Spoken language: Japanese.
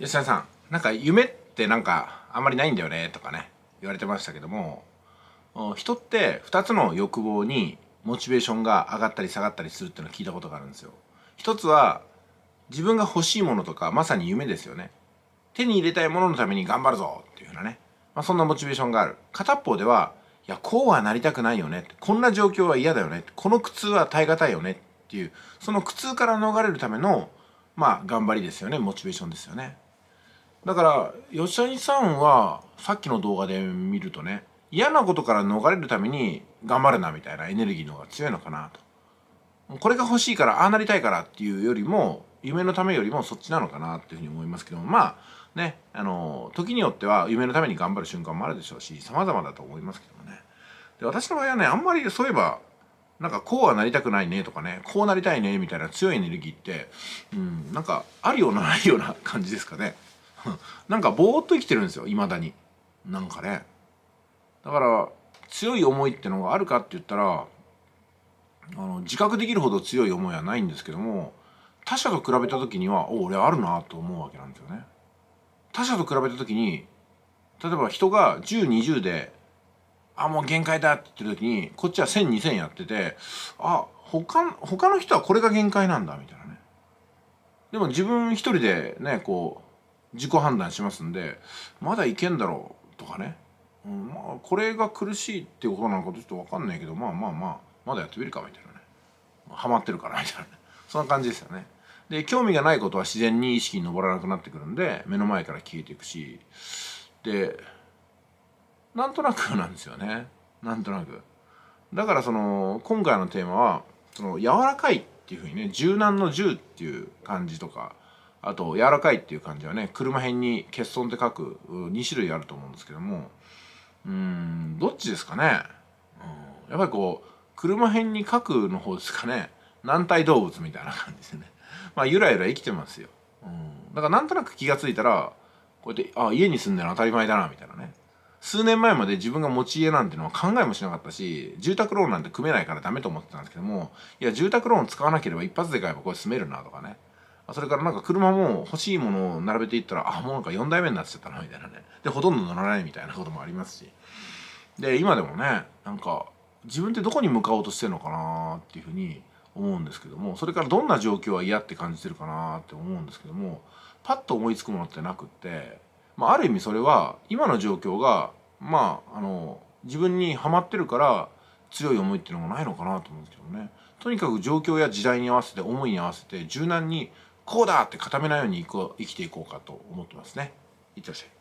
吉田さんなんか夢ってなんかあんまりないんだよねとかね言われてましたけども人って2つの欲望にモチベーションが上がったり下がったりするっていうのを聞いたことがあるんですよ一つは自分が欲しいものとかまさに夢ですよね手に入れたいもののために頑張るぞっていうようなね、まあ、そんなモチベーションがある片方ではいやこうはなりたくないよねこんな状況は嫌だよねこの苦痛は耐え難いよねっていうその苦痛から逃れるためのまあ頑張りですよねモチベーションですよねだから吉谷さんはさっきの動画で見るとね嫌なことから逃れるために頑張るなみたいなエネルギーの方が強いのかなとこれが欲しいからああなりたいからっていうよりも夢のためよりもそっちなのかなっていうふうに思いますけどもまあねあの時によっては夢のために頑張る瞬間もあるでしょうし様々だと思いますけどもねで私の場合はねあんまりそういえばなんかこうはなりたくないねとかねこうなりたいねみたいな強いエネルギーってうんなんかあるようなないような感じですかね。なんかぼーっと生きてるんですよいまだになんかねだから強い思いってのがあるかって言ったらあの自覚できるほど強い思いはないんですけども他者と比べた時にはお俺あるなと思うわけなんですよね。他者と比べた時に例えば人が1020で「あもう限界だ」って言ってる時にこっちは10002000やってて「あ他他の人はこれが限界なんだ」みたいなね。でも自分一人でねこ自己判断しますんでまだいけんだろうとかね、うん、まあこれが苦しいっていうことなのかちょっと分かんないけどまあまあまあまだやってみるかみたいなねハマってるからみたいなねそんな感じですよね。で興味がないことは自然に意識に上らなくなってくるんで目の前から消えていくしでなんとなくなんですよねなんとなくだからその今回のテーマはその柔らかいっていうふうにね柔軟の柔っていう感じとかあと柔らかいっていう感じはね車辺に欠損って書く2種類あると思うんですけどもうんどっちですかね、うん、やっぱりこう車辺に書くの方ですかね軟体動物みたいな感じでね まあゆらゆら生きてますよ、うん、だからなんとなく気が付いたらこうやってあ家に住んでるの当たり前だなみたいなね数年前まで自分が持ち家なんてのは考えもしなかったし住宅ローンなんて組めないからダメと思ってたんですけどもいや住宅ローン使わなければ一発で買えばこれ住めるなとかねそれからなんか車も欲しいものを並べていったらあもうなんか4代目になっちゃったなみたいなねでほとんど乗らないみたいなこともありますしで今でもねなんか自分ってどこに向かおうとしてるのかなっていうふうに思うんですけどもそれからどんな状況は嫌って感じてるかなって思うんですけどもパッと思いつくものってなくって、まあ、ある意味それは今の状況がまああの自分にはまってるから強い思いっていうのもないのかなと思うんですけどねとにかく状況や時代に合わせて思いに合わせて柔軟にこうだって固めないように生きていこうかと思ってますね。いってらっしゃい。